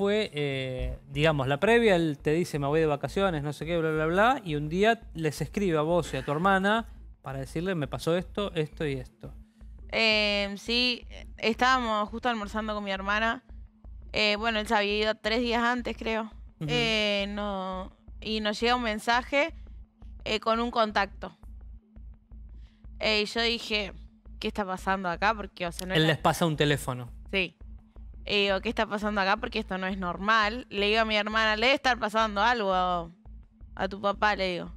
fue, eh, digamos, la previa, él te dice me voy de vacaciones, no sé qué, bla, bla, bla, y un día les escribe a vos y a tu hermana para decirle me pasó esto, esto y esto. Em, sí, estábamos justo almorzando con mi hermana. Eh, bueno, él se había ido tres días antes, creo. Eh, no, y nos llega un mensaje con un contacto. y yo dije, ¿qué está pasando acá? Porque, Él les pasa un teléfono. Sí. Y eh, digo, ¿qué está pasando acá? Porque esto no es normal. Le digo a mi hermana, le debe estar pasando algo a, tu papá, le digo.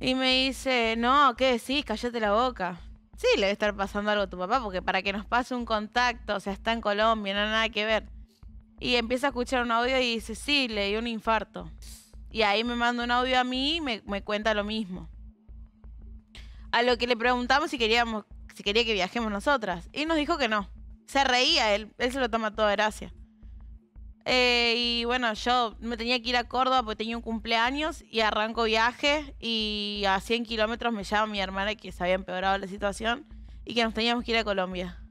Y me dice, no, ¿qué decís? Cállate la boca. Sí, le debe estar pasando algo a tu papá, porque para que nos pase un contacto, o sea, está en Colombia, no hay nada que ver. Y empieza a escuchar un audio y dice, sí, le dio un infarto. Y ahí me manda un audio a mí y me, me, cuenta lo mismo. A lo que le preguntamos si queríamos, si quería que viajemos nosotras. Y nos dijo que no. Se reía, él, él se lo toma todo, gracia. Eh, y bueno, yo me tenía que ir a Córdoba porque tenía un cumpleaños y arranco viaje y a 100 kilómetros me llama mi hermana que se había empeorado la situación y que nos teníamos que ir a Colombia.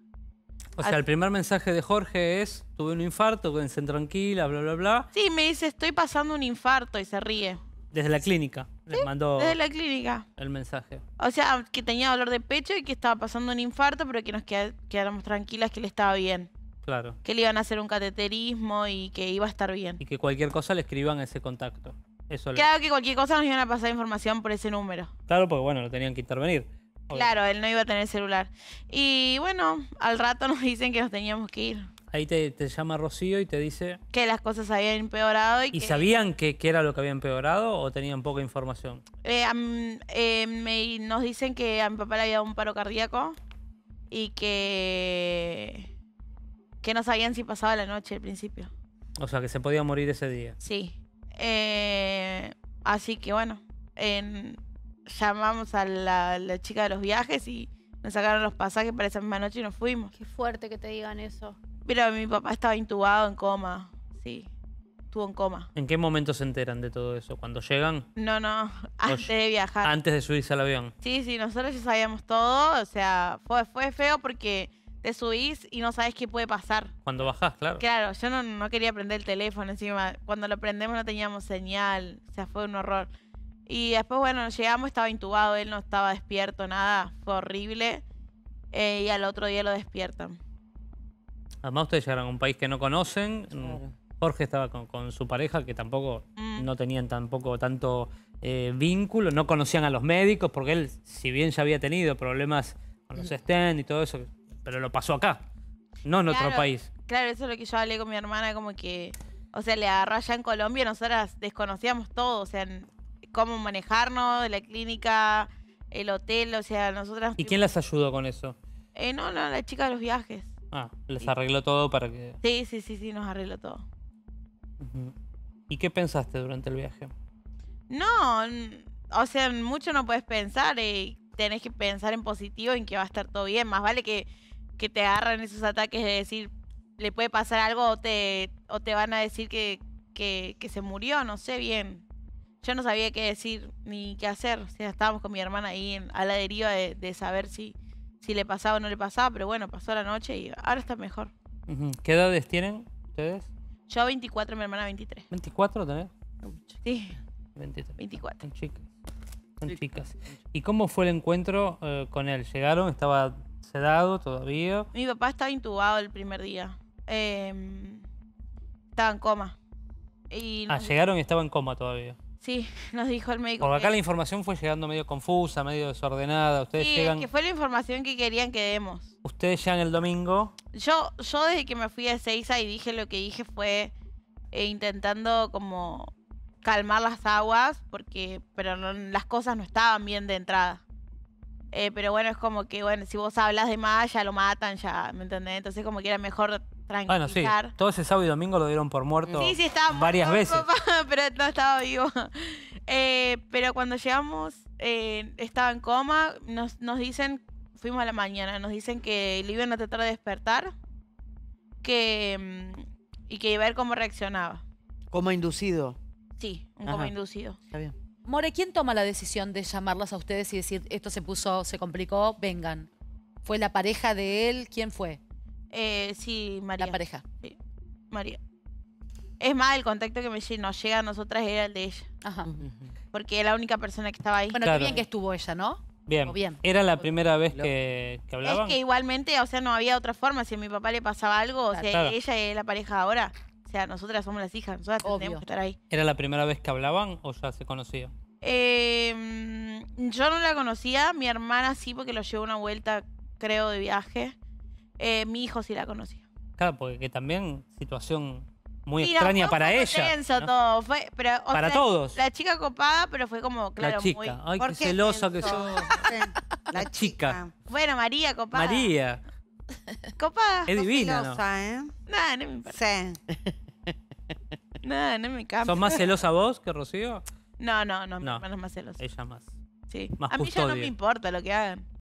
O sea, el primer mensaje de Jorge es, tuve un infarto, quédense tranquila, bla, bla, bla. Sí, me dice, estoy pasando un infarto y se ríe. Desde la clínica. Les mandó desde la clínica. el mensaje. O sea, que tenía dolor de pecho y que estaba pasando un infarto, pero que nos quedáramos tranquilas que le estaba bien. Claro. Que le iban a hacer un cateterismo y que iba a estar bien. Y que cualquier cosa le escriban a ese contacto. Eso Claro que cualquier cosa nos iban a pasar información por ese número. Claro, porque bueno, lo tenían que intervenir. Claro, él no iba a tener celular. Y bueno, al rato nos dicen que nos teníamos que ir ahí te, llama Rocío y te dice... Que las cosas habían empeorado y, ¿Y sabían qué era lo que había empeorado o tenían poca información? Eh, eh, nos dicen que a mi papá le había dado un paro cardíaco y que... Que no sabían si pasaba la noche al principio. O sea, que se podía morir ese día. Sí. Eh, así que bueno, llamamos a la, chica de los viajes y nos sacaron los pasajes para esa misma noche y nos fuimos. Qué fuerte que te digan eso. Pero mi papá estaba intubado en coma, sí. Estuvo en coma. ¿En qué momento se enteran de todo eso? ¿Cuando llegan? No, no, antes de viajar. Antes de subirse al avión. Sí, sí, nosotros ya sabíamos todo. O sea, fue, fue feo porque te subís y no sabes qué puede pasar. Cuando bajás, claro. Claro, yo no, no quería prender el teléfono encima. Cuando lo prendemos no teníamos señal. O sea, fue un horror. Y después, bueno, llegamos, estaba intubado, él no estaba despierto, nada, fue horrible. Eh, y al otro día lo despiertan. Además, ustedes llegaron a un país que no conocen. Jorge estaba con, su pareja, que tampoco mm. no tenían tampoco tanto eh, vínculo, no conocían a los médicos, porque él, si bien ya había tenido problemas con los mm. STEM y todo eso, pero lo pasó acá, no en otro país. Claro, eso es lo que yo hablé con mi hermana, como que, o sea, le agarró allá en Colombia, nosotras desconocíamos todo, o sea, cómo manejarnos, la clínica, el hotel, o sea, nosotras... ¿Y quién las ayudó con eso? Eh, no, no, la chica de los viajes. Ah, les arregló todo para que... Sí, sí, sí, sí, nos arregló todo. ¿Y qué pensaste durante el viaje? No, o sea, mucho no puedes pensar, eh, y tenés que pensar en positivo, en que va a estar todo bien, más vale que, que te agarren esos ataques de decir, le puede pasar algo o te, o te van a decir que, que se murió, no sé bien yo no sabía qué decir ni qué hacer. O sea, estábamos con mi hermana ahí a la deriva de, saber si, si le pasaba o no le pasaba, pero bueno, pasó la noche y ahora está mejor. ¿Qué edades tienen ustedes? Yo 24, mi hermana 23. ¿24 tenés? Sí. 24. Son chicas. Son chicas. ¿Y cómo fue el encuentro eh, con él? ¿Llegaron? ¿Estaba sedado todavía? Mi papá estaba intubado el primer día. Em, estaba en coma. Y ah, llegaron y estaba en coma todavía. Sí, nos dijo el médico. Porque acá la información fue llegando medio confusa, medio desordenada. Ustedes llegan... que fue la información que querían que demos. Ustedes llegan el domingo. Yo, yo desde que me fui a Seiza y dije lo que dije fue eh, intentando como calmar las aguas, porque pero las cosas no estaban bien de entrada. Eh, pero bueno, es como que, bueno, si vos hablas de más, ya lo matan, ya, ¿me entendés? Entonces como que era mejor bueno, sí. Todo ese sábado y domingo lo dieron por muerto sí, sí, estaba varias veces. pero no estaba vivo. Eh, pero cuando llegamos, eh, estaba en coma. Nos, dicen, fuimos a la mañana, nos dicen que le no a de despertar que, mm, y que iba a ver cómo reaccionaba. ¿Coma inducido? Sí, un coma inducido. Está bien. More, ¿quién toma la decisión de llamarlas a ustedes y decir esto se puso, se complicó, vengan? ¿Fue la pareja de él? ¿Quién fue? Eh, sí, María. La pareja. Sí, María. Es más, el contacto que me nos llega a nosotras era el de ella. Ajá. Porque era la única persona que estaba ahí. Bueno, qué bien que estuvo ella, ¿no? Bien. bien. Era la primera vez que, que hablaban. Es que igualmente, o sea, no había otra forma. Si a mi papá le pasaba algo, o sea, ella es la pareja ahora. O sea, nosotras somos las hijas, nosotras tenemos que estar ahí. ¿Era la primera vez que hablaban o ya se conocía? Em, yo no la conocía, mi hermana sí, porque lo llevó una vuelta, creo, de viaje eh, mi hijo sí la conocía. Claro, porque también situación muy extraña para ella. Tenso todo, para todos. La chica copada, pero fue como, claro, la chica. Muy, Ay, qué, celosa que yo. la chica. Bueno, María copada. María. Copada. Es divina, ¿no? ¿eh? Nada, no me importa. Sí. Nada, no me ¿Sos más celosa vos que Rocío? No, no, no, mi es más celosa. Ella más. Sí. Más a mí ya no me importa lo que hagan.